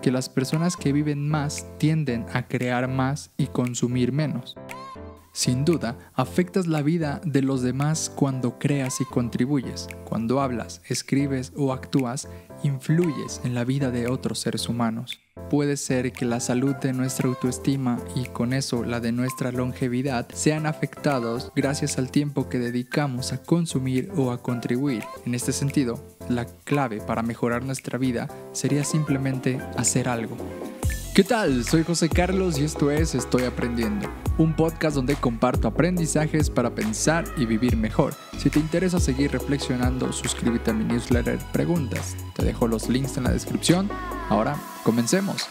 que las personas que viven más tienden a crear más y consumir menos. Sin duda, afectas la vida de los demás cuando creas y contribuyes, cuando hablas, escribes o actúas, influyes en la vida de otros seres humanos. Puede ser que la salud de nuestra autoestima y con eso la de nuestra longevidad sean afectados gracias al tiempo que dedicamos a consumir o a contribuir. En este sentido, la clave para mejorar nuestra vida sería simplemente hacer algo. ¿Qué tal? Soy José Carlos y esto es Estoy Aprendiendo, un podcast donde comparto aprendizajes para pensar y vivir mejor. Si te interesa seguir reflexionando, suscríbete a mi newsletter Preguntas. Te dejo los links en la descripción. Ahora, comencemos.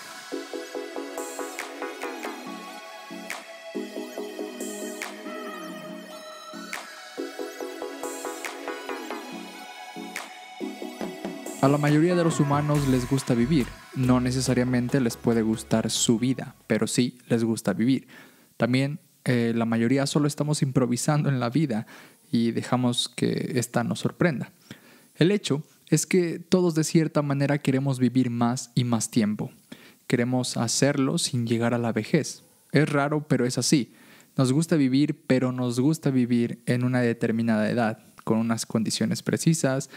A la mayoría de los humanos les gusta vivir, no necesariamente les puede gustar su vida, pero sí les gusta vivir. También eh, la mayoría solo estamos improvisando en la vida y dejamos que esta nos sorprenda. El hecho es que todos de cierta manera queremos vivir más y más tiempo. Queremos hacerlo sin llegar a la vejez. Es raro, pero es así. Nos gusta vivir, pero nos gusta vivir en una determinada edad, con unas condiciones precisas,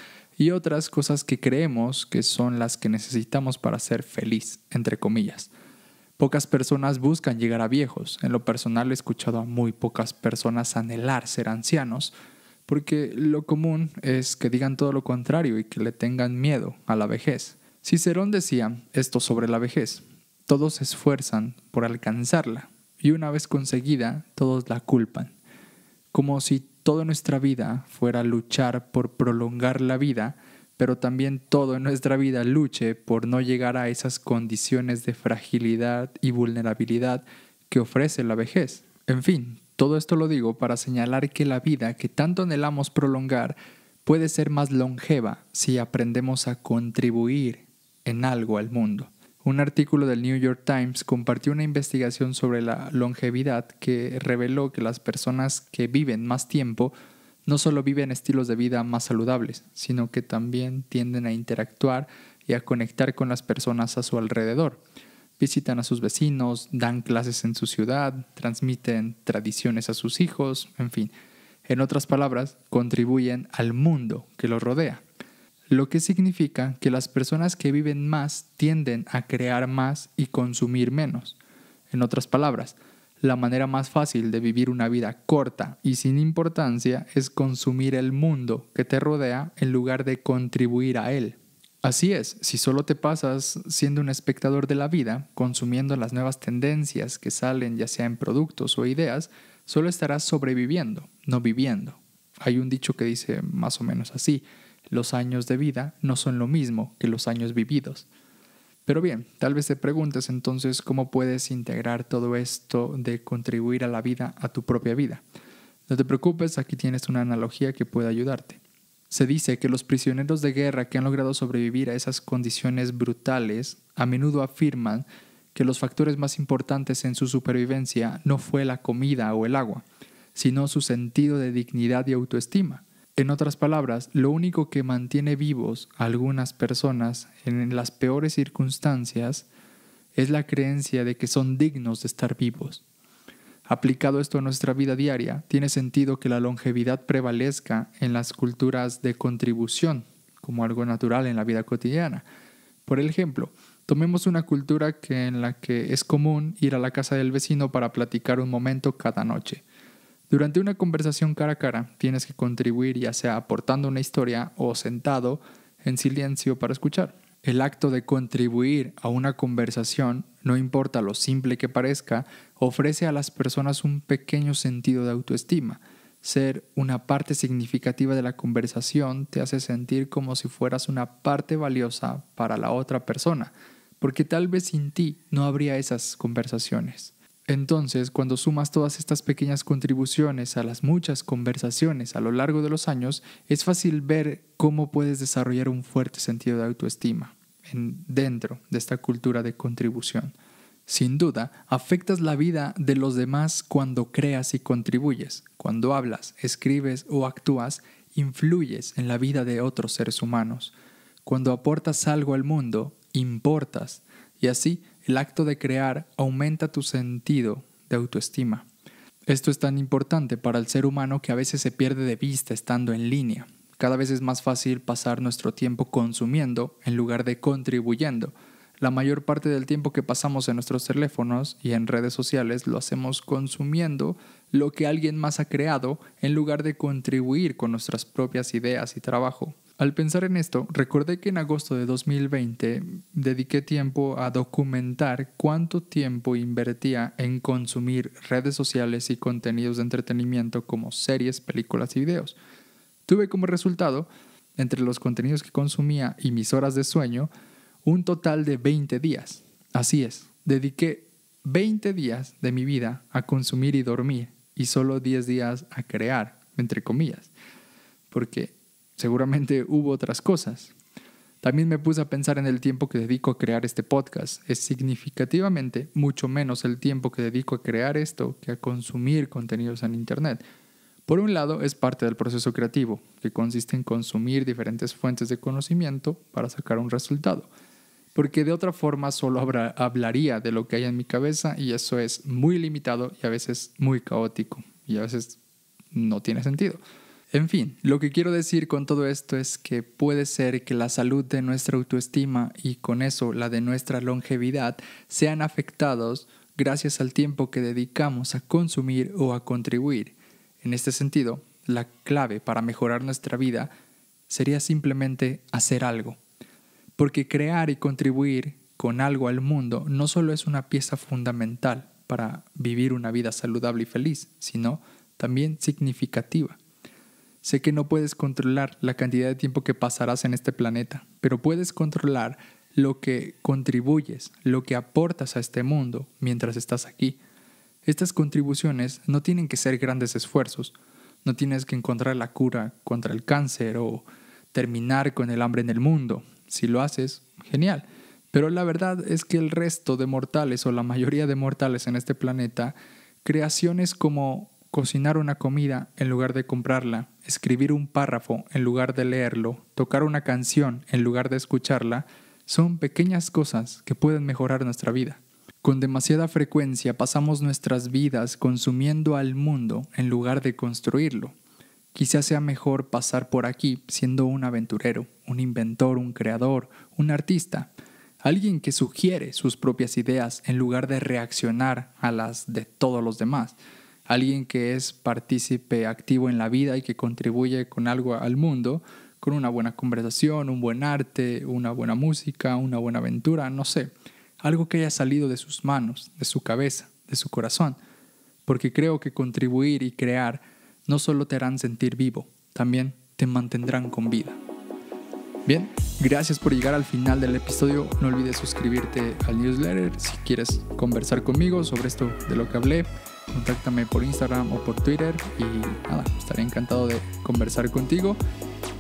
y otras cosas que creemos que son las que necesitamos para ser feliz, entre comillas. Pocas personas buscan llegar a viejos. En lo personal he escuchado a muy pocas personas anhelar ser ancianos, porque lo común es que digan todo lo contrario y que le tengan miedo a la vejez. Cicerón decía esto sobre la vejez. Todos se esfuerzan por alcanzarla y una vez conseguida todos la culpan, como si toda nuestra vida fuera luchar por prolongar la vida, pero también todo en nuestra vida luche por no llegar a esas condiciones de fragilidad y vulnerabilidad que ofrece la vejez. En fin, todo esto lo digo para señalar que la vida que tanto anhelamos prolongar puede ser más longeva si aprendemos a contribuir en algo al mundo. Un artículo del New York Times compartió una investigación sobre la longevidad que reveló que las personas que viven más tiempo no solo viven estilos de vida más saludables, sino que también tienden a interactuar y a conectar con las personas a su alrededor. Visitan a sus vecinos, dan clases en su ciudad, transmiten tradiciones a sus hijos, en fin. En otras palabras, contribuyen al mundo que los rodea lo que significa que las personas que viven más tienden a crear más y consumir menos. En otras palabras, la manera más fácil de vivir una vida corta y sin importancia es consumir el mundo que te rodea en lugar de contribuir a él. Así es, si solo te pasas siendo un espectador de la vida, consumiendo las nuevas tendencias que salen ya sea en productos o ideas, solo estarás sobreviviendo, no viviendo. Hay un dicho que dice más o menos así, los años de vida no son lo mismo que los años vividos. Pero bien, tal vez te preguntes entonces cómo puedes integrar todo esto de contribuir a la vida a tu propia vida. No te preocupes, aquí tienes una analogía que puede ayudarte. Se dice que los prisioneros de guerra que han logrado sobrevivir a esas condiciones brutales a menudo afirman que los factores más importantes en su supervivencia no fue la comida o el agua, sino su sentido de dignidad y autoestima. En otras palabras, lo único que mantiene vivos a algunas personas en las peores circunstancias es la creencia de que son dignos de estar vivos. Aplicado esto a nuestra vida diaria, tiene sentido que la longevidad prevalezca en las culturas de contribución como algo natural en la vida cotidiana. Por ejemplo, tomemos una cultura que en la que es común ir a la casa del vecino para platicar un momento cada noche. Durante una conversación cara a cara, tienes que contribuir ya sea aportando una historia o sentado en silencio para escuchar. El acto de contribuir a una conversación, no importa lo simple que parezca, ofrece a las personas un pequeño sentido de autoestima. Ser una parte significativa de la conversación te hace sentir como si fueras una parte valiosa para la otra persona, porque tal vez sin ti no habría esas conversaciones. Entonces, cuando sumas todas estas pequeñas contribuciones a las muchas conversaciones a lo largo de los años, es fácil ver cómo puedes desarrollar un fuerte sentido de autoestima dentro de esta cultura de contribución. Sin duda, afectas la vida de los demás cuando creas y contribuyes, cuando hablas, escribes o actúas, influyes en la vida de otros seres humanos. Cuando aportas algo al mundo, importas. Y así, el acto de crear aumenta tu sentido de autoestima. Esto es tan importante para el ser humano que a veces se pierde de vista estando en línea. Cada vez es más fácil pasar nuestro tiempo consumiendo en lugar de contribuyendo. La mayor parte del tiempo que pasamos en nuestros teléfonos y en redes sociales lo hacemos consumiendo lo que alguien más ha creado en lugar de contribuir con nuestras propias ideas y trabajo. Al pensar en esto, recordé que en agosto de 2020 dediqué tiempo a documentar cuánto tiempo invertía en consumir redes sociales y contenidos de entretenimiento como series, películas y videos. Tuve como resultado, entre los contenidos que consumía y mis horas de sueño, un total de 20 días. Así es, dediqué 20 días de mi vida a consumir y dormir y solo 10 días a crear, entre comillas, porque Seguramente hubo otras cosas. También me puse a pensar en el tiempo que dedico a crear este podcast. Es significativamente mucho menos el tiempo que dedico a crear esto que a consumir contenidos en Internet. Por un lado, es parte del proceso creativo, que consiste en consumir diferentes fuentes de conocimiento para sacar un resultado, porque de otra forma solo hablaría de lo que hay en mi cabeza y eso es muy limitado y a veces muy caótico y a veces no tiene sentido. En fin, lo que quiero decir con todo esto es que puede ser que la salud de nuestra autoestima y con eso la de nuestra longevidad sean afectados gracias al tiempo que dedicamos a consumir o a contribuir. En este sentido, la clave para mejorar nuestra vida sería simplemente hacer algo. Porque crear y contribuir con algo al mundo no solo es una pieza fundamental para vivir una vida saludable y feliz, sino también significativa. Sé que no puedes controlar la cantidad de tiempo que pasarás en este planeta, pero puedes controlar lo que contribuyes, lo que aportas a este mundo mientras estás aquí. Estas contribuciones no tienen que ser grandes esfuerzos, no tienes que encontrar la cura contra el cáncer o terminar con el hambre en el mundo. Si lo haces, genial. Pero la verdad es que el resto de mortales o la mayoría de mortales en este planeta, creaciones como cocinar una comida en lugar de comprarla, escribir un párrafo en lugar de leerlo, tocar una canción en lugar de escucharla, son pequeñas cosas que pueden mejorar nuestra vida. Con demasiada frecuencia pasamos nuestras vidas consumiendo al mundo en lugar de construirlo. Quizás sea mejor pasar por aquí siendo un aventurero, un inventor, un creador, un artista, alguien que sugiere sus propias ideas en lugar de reaccionar a las de todos los demás alguien que es partícipe activo en la vida y que contribuye con algo al mundo, con una buena conversación, un buen arte, una buena música, una buena aventura, no sé, algo que haya salido de sus manos, de su cabeza, de su corazón, porque creo que contribuir y crear no solo te harán sentir vivo, también te mantendrán con vida. Bien, gracias por llegar al final del episodio. No olvides suscribirte al newsletter si quieres conversar conmigo sobre esto de lo que hablé contáctame por Instagram o por Twitter y nada, estaré encantado de conversar contigo.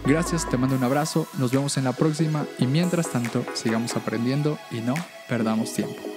Gracias, te mando un abrazo, nos vemos en la próxima y mientras tanto sigamos aprendiendo y no perdamos tiempo.